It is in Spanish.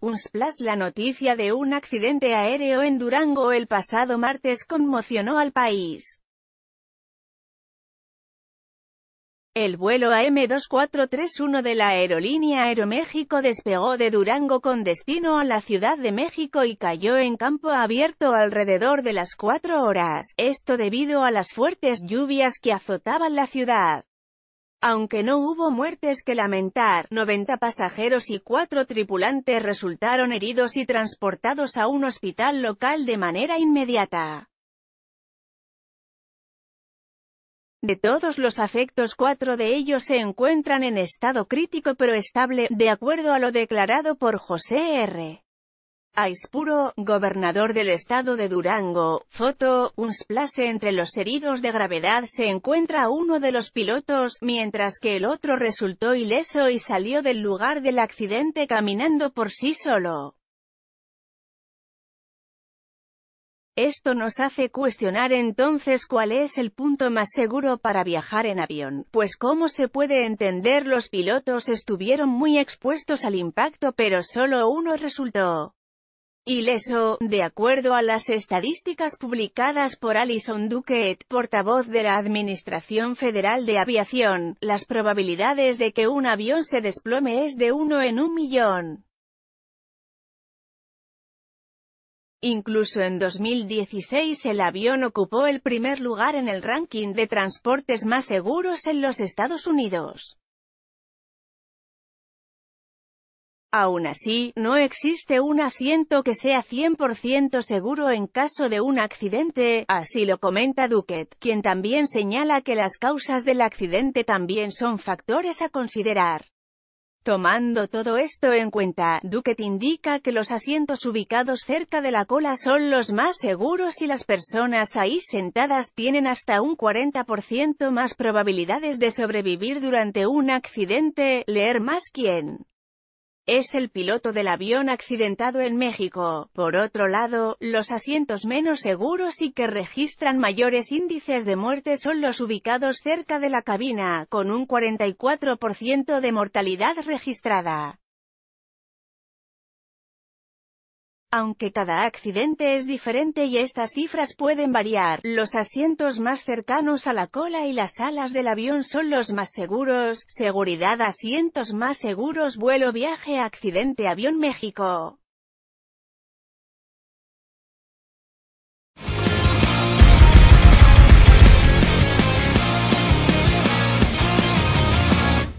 Un splash La noticia de un accidente aéreo en Durango el pasado martes conmocionó al país. El vuelo AM2431 de la aerolínea Aeroméxico despegó de Durango con destino a la Ciudad de México y cayó en campo abierto alrededor de las 4 horas, esto debido a las fuertes lluvias que azotaban la ciudad. Aunque no hubo muertes que lamentar, 90 pasajeros y 4 tripulantes resultaron heridos y transportados a un hospital local de manera inmediata. De todos los afectos cuatro de ellos se encuentran en estado crítico pero estable, de acuerdo a lo declarado por José R. Aispuro, gobernador del estado de Durango, foto, un entre los heridos de gravedad se encuentra uno de los pilotos, mientras que el otro resultó ileso y salió del lugar del accidente caminando por sí solo. Esto nos hace cuestionar entonces cuál es el punto más seguro para viajar en avión, pues como se puede entender los pilotos estuvieron muy expuestos al impacto pero solo uno resultó ileso, de acuerdo a las estadísticas publicadas por Alison Duquette, portavoz de la Administración Federal de Aviación, las probabilidades de que un avión se desplome es de uno en un millón. Incluso en 2016 el avión ocupó el primer lugar en el ranking de transportes más seguros en los Estados Unidos. Aún así, no existe un asiento que sea 100% seguro en caso de un accidente, así lo comenta Duquet, quien también señala que las causas del accidente también son factores a considerar. Tomando todo esto en cuenta, Duquet indica que los asientos ubicados cerca de la cola son los más seguros y las personas ahí sentadas tienen hasta un 40% más probabilidades de sobrevivir durante un accidente, leer más quién. Es el piloto del avión accidentado en México. Por otro lado, los asientos menos seguros y que registran mayores índices de muerte son los ubicados cerca de la cabina, con un 44% de mortalidad registrada. Aunque cada accidente es diferente y estas cifras pueden variar, los asientos más cercanos a la cola y las alas del avión son los más seguros, seguridad asientos más seguros vuelo viaje accidente avión México.